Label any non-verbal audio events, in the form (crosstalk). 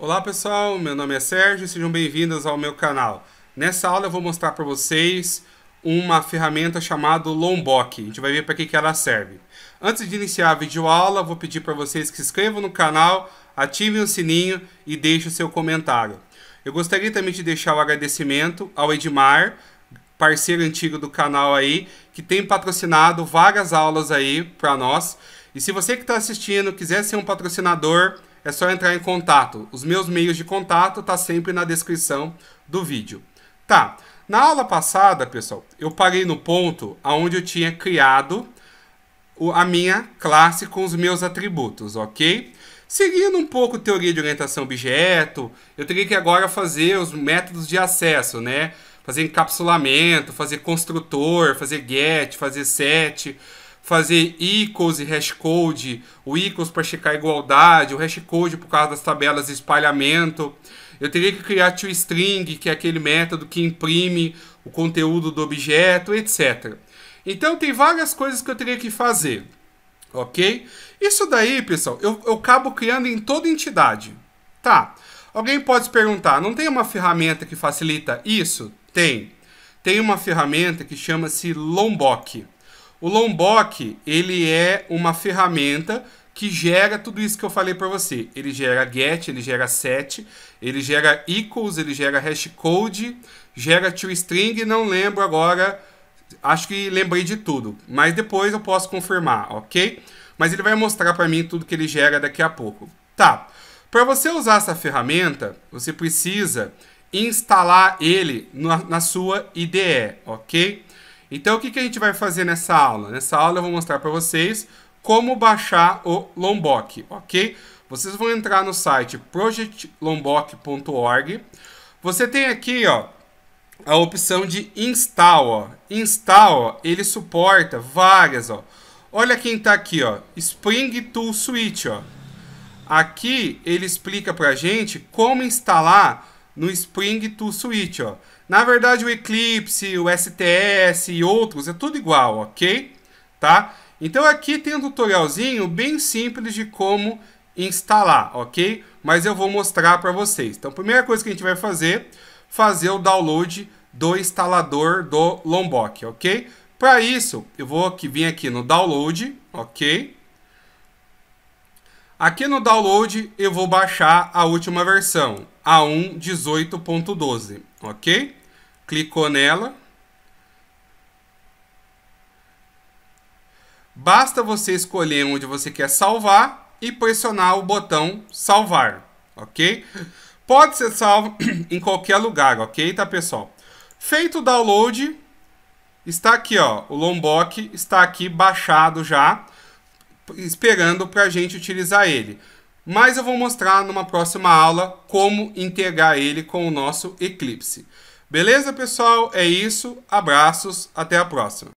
Olá pessoal, meu nome é Sérgio e sejam bem-vindos ao meu canal. Nessa aula eu vou mostrar para vocês uma ferramenta chamada Lombok. A gente vai ver para que, que ela serve. Antes de iniciar a videoaula, vou pedir para vocês que se inscrevam no canal, ativem o sininho e deixem o seu comentário. Eu gostaria também de deixar o agradecimento ao Edmar, parceiro antigo do canal aí, que tem patrocinado várias aulas aí para nós. E se você que está assistindo quiser ser um patrocinador, é só entrar em contato. Os meus meios de contato tá sempre na descrição do vídeo. Tá. Na aula passada, pessoal, eu parei no ponto aonde eu tinha criado a minha classe com os meus atributos, ok? Seguindo um pouco teoria de orientação objeto, eu teria que agora fazer os métodos de acesso, né? Fazer encapsulamento, fazer construtor, fazer get, fazer set fazer equals e hashcode, o equals para checar igualdade, o hashcode por causa das tabelas de espalhamento. Eu teria que criar toString, que é aquele método que imprime o conteúdo do objeto, etc. Então tem várias coisas que eu teria que fazer, ok? Isso daí, pessoal, eu, eu acabo criando em toda entidade, tá? Alguém pode se perguntar, não tem uma ferramenta que facilita isso? Tem. Tem uma ferramenta que chama-se Lombok. O Lombok, ele é uma ferramenta que gera tudo isso que eu falei para você. Ele gera get, ele gera set, ele gera equals, ele gera hashcode, gera toString, não lembro agora, acho que lembrei de tudo, mas depois eu posso confirmar, ok? Mas ele vai mostrar para mim tudo que ele gera daqui a pouco. Tá. Para você usar essa ferramenta, você precisa instalar ele na, na sua IDE, ok? Então, o que, que a gente vai fazer nessa aula? Nessa aula eu vou mostrar para vocês como baixar o Lombok, ok? Vocês vão entrar no site projectlombok.org. Você tem aqui, ó, a opção de install, ó. Install, ó, ele suporta várias, ó. Olha quem está aqui, ó, Spring Tool Switch, ó. Aqui ele explica para a gente como instalar no Spring to Switch, ó. Na verdade, o Eclipse, o STS e outros é tudo igual, ok? Tá? Então aqui tem um tutorialzinho bem simples de como instalar, ok? Mas eu vou mostrar para vocês. Então, a primeira coisa que a gente vai fazer, fazer o download do instalador do Lombok, ok? Para isso, eu vou aqui, vir aqui no download, ok? Aqui no download, eu vou baixar a última versão, a1 18.12, ok? Clicou nela. Basta você escolher onde você quer salvar e pressionar o botão salvar, ok? Pode ser salvo (clears throat) em qualquer lugar, ok, tá, pessoal? Feito o download, está aqui, ó, o Lombok está aqui baixado já, esperando para a gente utilizar ele mas eu vou mostrar numa próxima aula como integrar ele com o nosso Eclipse. Beleza, pessoal? É isso. Abraços. Até a próxima.